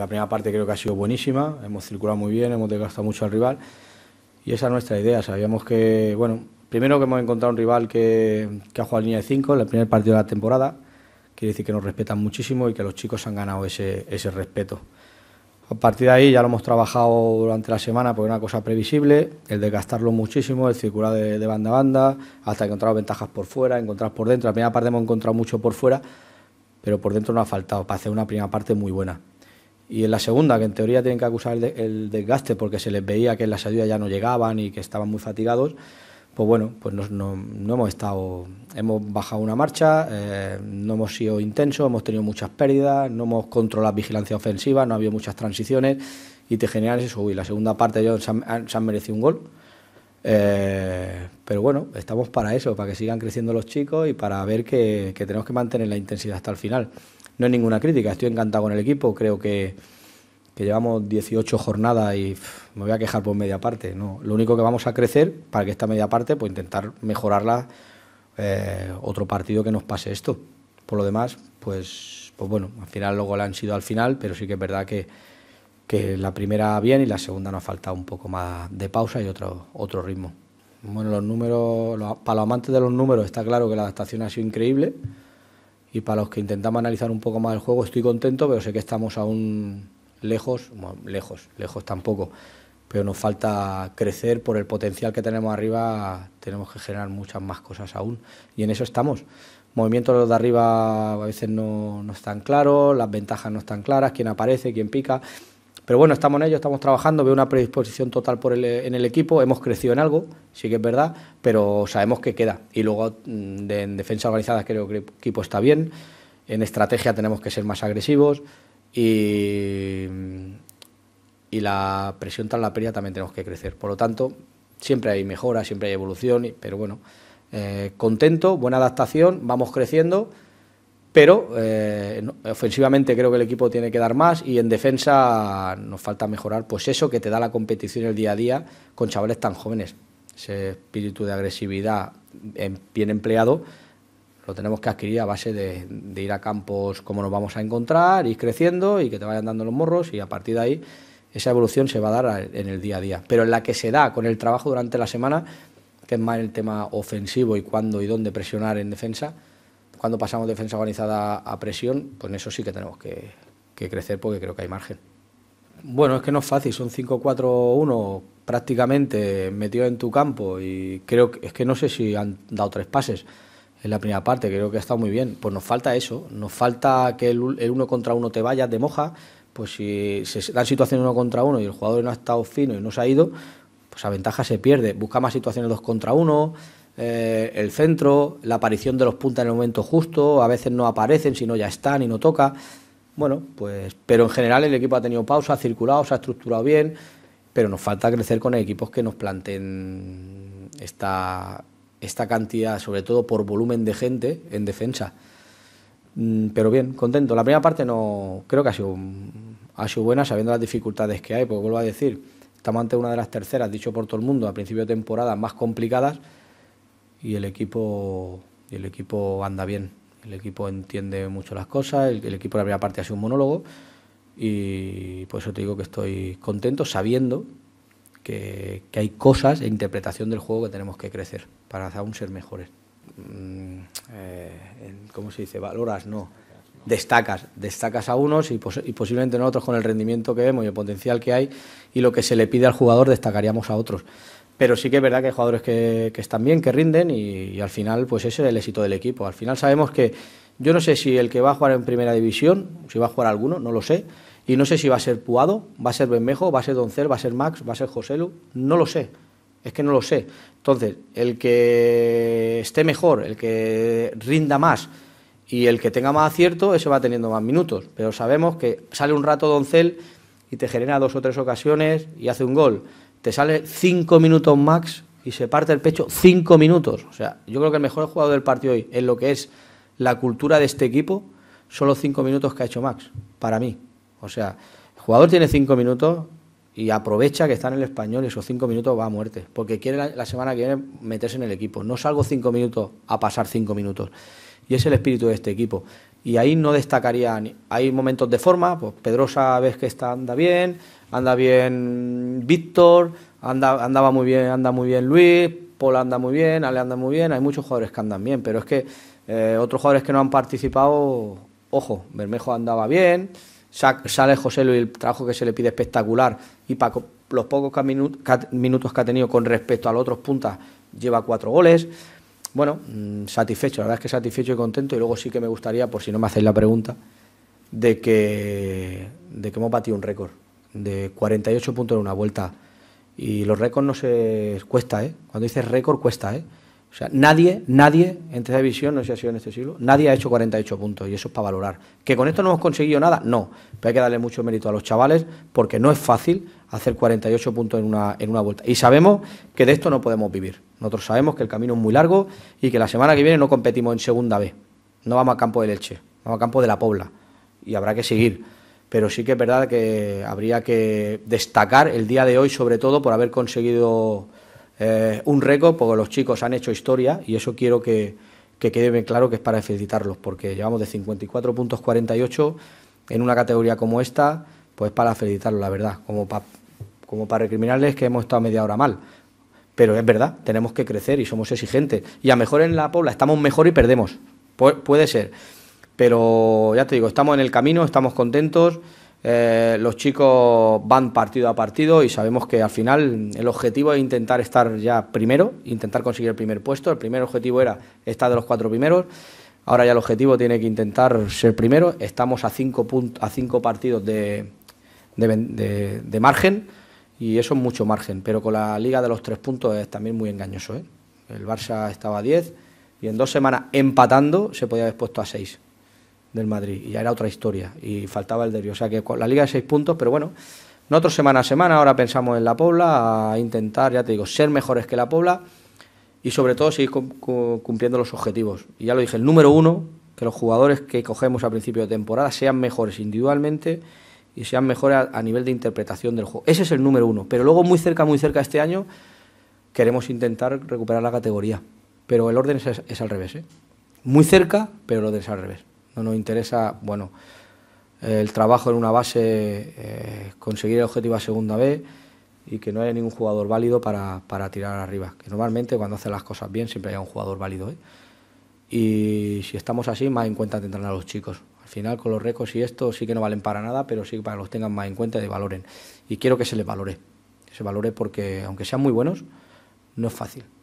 la primera parte creo que ha sido buenísima, hemos circulado muy bien, hemos desgastado mucho al rival y esa es nuestra idea. Sabíamos que, bueno, primero que hemos encontrado un rival que, que ha jugado línea de 5 en el primer partido de la temporada, quiere decir que nos respetan muchísimo y que los chicos han ganado ese, ese respeto. A partir de ahí ya lo hemos trabajado durante la semana porque es una cosa previsible, el desgastarlo muchísimo, el circular de, de banda a banda, hasta encontrar ventajas por fuera, encontrar por dentro. La primera parte hemos encontrado mucho por fuera, pero por dentro no ha faltado para hacer una primera parte muy buena. Y en la segunda, que en teoría tienen que acusar el, desgaste porque se les veía que en la salida ya no llegaban y que estaban muy fatigados, pues bueno, pues no, hemos estado, hemos bajado una marcha, eh, no hemos sido intensos, hemos tenido muchas pérdidas, no hemos controlado la vigilancia ofensiva, no ha habido muchas transiciones y te generan eso. Y la segunda parte ellos se han, merecido un gol. Eh, pero bueno, estamos para eso, para que sigan creciendo los chicos y para ver que tenemos que mantener la intensidad hasta el final no es ninguna crítica, estoy encantado con el equipo, creo que, llevamos 18 jornadas y me voy a quejar por media parte. No, lo único que vamos a crecer para que esta media parte, pues intentar mejorarla eh, otro partido que nos pase esto. Por lo demás, pues, pues bueno, al final luego la han sido al final, pero sí que es verdad que, la primera bien y la segunda nos ha faltado un poco más de pausa y otro, otro ritmo. Bueno, los números, para los amantes de los números está claro que la adaptación ha sido increíble y para los que intentamos analizar un poco más el juego estoy contento, pero sé que estamos aún lejos, lejos, lejos tampoco, pero nos falta crecer por el potencial que tenemos arriba, tenemos que generar muchas más cosas aún y en eso estamos. Movimientos de arriba a veces no, no están claros, las ventajas no están claras, quién aparece, quién pica. Pero bueno, estamos en ello, estamos trabajando, veo una predisposición total en el equipo, hemos crecido en algo, sí que es verdad, pero sabemos que queda. Y luego mm, en defensa organizada creo que el equipo está bien, en estrategia tenemos que ser más agresivos mm, y, la presión tras la pérdida también tenemos que crecer. Por lo tanto, siempre hay mejora, siempre hay evolución, pero bueno, eh, contento, buena adaptación, vamos creciendo pero eh, ofensivamente creo que el equipo tiene que dar más y en defensa nos falta mejorar pues eso que te da la competición el día a día con chavales tan jóvenes. Ese espíritu de agresividad bien empleado lo tenemos que adquirir a base de, de ir a campos como nos vamos a encontrar, ir creciendo y que te vayan dando los morros y a partir de ahí esa evolución se va a dar en el día a día. Pero en la que se da con el trabajo durante la semana, que es más el tema ofensivo y cuándo y dónde presionar en defensa, cuando pasamos defensa organizada a presión, pues en eso sí que tenemos que, crecer porque creo que hay margen. Bueno, es que no es fácil, son 5-4-1 prácticamente metido en tu campo y creo que es que no sé si han dado tres pases en la primera parte, creo que ha estado muy bien. Pues nos falta eso, nos falta que el, uno contra uno te vayas de moja, pues si se dan situaciones uno contra uno y el jugador no ha estado fino y no se ha ido, pues la ventaja se pierde. Busca más situaciones dos contra uno, eh, el centro, la aparición de los puntas en el momento justo, a veces no aparecen, sino ya están y no toca. Bueno, pues, pero en general el equipo ha tenido pausa, ha circulado, se ha estructurado bien, pero nos falta crecer con equipos que nos planteen esta, esta cantidad, sobre todo por volumen de gente en defensa. Mm, pero bien, contento. La primera parte no creo que ha sido, ha sido buena, sabiendo las dificultades que hay, porque vuelvo a decir, estamos ante una de las terceras, dicho por todo el mundo, a principio de temporada más complicadas y el equipo, y el equipo anda bien. El equipo entiende mucho las cosas, el, el equipo la primera parte ha sido un monólogo y por eso te digo que estoy contento sabiendo que, hay cosas e interpretación del juego que tenemos que crecer para aún ser mejores. Mm, eh, ¿Cómo se dice? Valoras, no. Destacas, destacas a unos y, posiblemente a posiblemente con el rendimiento que vemos y el potencial que hay y lo que se le pide al jugador destacaríamos a otros. Pero sí que es verdad que hay jugadores que, están bien, que rinden y, al final pues ese es el éxito del equipo. Al final sabemos que yo no sé si el que va a jugar en primera división, si va a jugar alguno, no lo sé. Y no sé si va a ser Puado, va a ser Benmejo, va a ser Doncel, va a ser Max, va a ser Joselu, no lo sé. Es que no lo sé. Entonces, el que esté mejor, el que rinda más y el que tenga más acierto, ese va teniendo más minutos. Pero sabemos que sale un rato Doncel y te genera dos o tres ocasiones y hace un gol te sale cinco minutos max y se parte el pecho cinco minutos. O sea, yo creo que el mejor jugador del partido hoy, en lo que es la cultura de este equipo, son los cinco minutos que ha hecho Max, para mí. O sea, el jugador tiene cinco minutos y aprovecha que está en el español y esos cinco minutos va a muerte, porque quiere la, semana que viene meterse en el equipo. No salgo cinco minutos a pasar cinco minutos. Y es el espíritu de este equipo y ahí no destacarían. Hay momentos de forma, pues Pedrosa ves que está, anda bien, anda bien Víctor, anda, andaba muy bien, anda muy bien Luis, ...Pol anda muy bien, Ale anda muy bien, hay muchos jugadores que andan bien, pero es que eh, otros jugadores que no han participado, ojo, Bermejo andaba bien, sale José Luis, el trabajo que se le pide espectacular y Paco, los pocos minutos que ha tenido con respecto a los otros puntas lleva cuatro goles bueno, mm, satisfecho, la verdad es que satisfecho y contento. Y luego sí que me gustaría, por si no me hacéis la pregunta, de que, de que hemos batido un récord de 48 puntos en una vuelta. Y los récords no se cuesta, ¿eh? Cuando dices récord cuesta, ¿eh? O sea, nadie, nadie en tercera división, no sé si ha sido en este siglo, nadie ha hecho 48 puntos y eso es para valorar. ¿Que con esto no hemos conseguido nada? No, pero hay que darle mucho mérito a los chavales porque no es fácil hacer 48 puntos en una, en una vuelta. Y sabemos que de esto no podemos vivir. Nosotros sabemos que el camino es muy largo y que la semana que viene no competimos en segunda B. No vamos a campo de leche, vamos a campo de la Pobla y habrá que seguir pero sí que es verdad que habría que destacar el día de hoy, sobre todo por haber conseguido eh, un récord porque los chicos han hecho historia y eso quiero que, quede bien claro que es para felicitarlos, porque llevamos de 54 puntos 48 en una categoría como esta, pues para felicitarlos, la verdad, como para como para recriminarles que hemos estado media hora mal. Pero es verdad, tenemos que crecer y somos exigentes. Y a mejor en la Pobla estamos mejor y perdemos. puede ser. Pero ya te digo, estamos en el camino, estamos contentos. Eh, los chicos van partido a partido y sabemos que al final el objetivo es intentar estar ya primero, intentar conseguir el primer puesto. El primer objetivo era estar de los cuatro primeros. Ahora ya el objetivo tiene que intentar ser primero. Estamos a cinco, a cinco partidos de, de, margen y eso es mucho margen. Pero con la liga de los tres puntos es también muy engañoso. ¿eh? El Barça estaba a diez y en dos semanas empatando se podía haber puesto a seis del Madrid. Y ya era otra historia. Y faltaba el derbi. O sea que la liga de seis puntos, pero bueno. Nosotros semana a semana ahora pensamos en la Pobla, a intentar, ya te digo, ser mejores que la Pobla y sobre todo seguir cumpliendo los objetivos. Y ya lo dije, el número uno, que los jugadores que cogemos a principio de temporada sean mejores individualmente y sean mejores a, nivel de interpretación del juego. Ese es el número uno. Pero luego muy cerca, muy cerca este año, queremos intentar recuperar la categoría. Pero el orden es, al revés. ¿eh? Muy cerca, pero el orden es al revés. No nos interesa, bueno, el trabajo en una base, eh, conseguir el objetivo a segunda vez y que no haya ningún jugador válido para, tirar arriba. Que normalmente cuando hace las cosas bien siempre hay un jugador válido. ¿eh? Y si estamos así, más en cuenta tendrán a los chicos. Al final con los récords y esto sí que no valen para nada, pero sí para que los tengan más en cuenta y valoren. Y quiero que se les valore. se valore porque aunque sean muy buenos, no es fácil.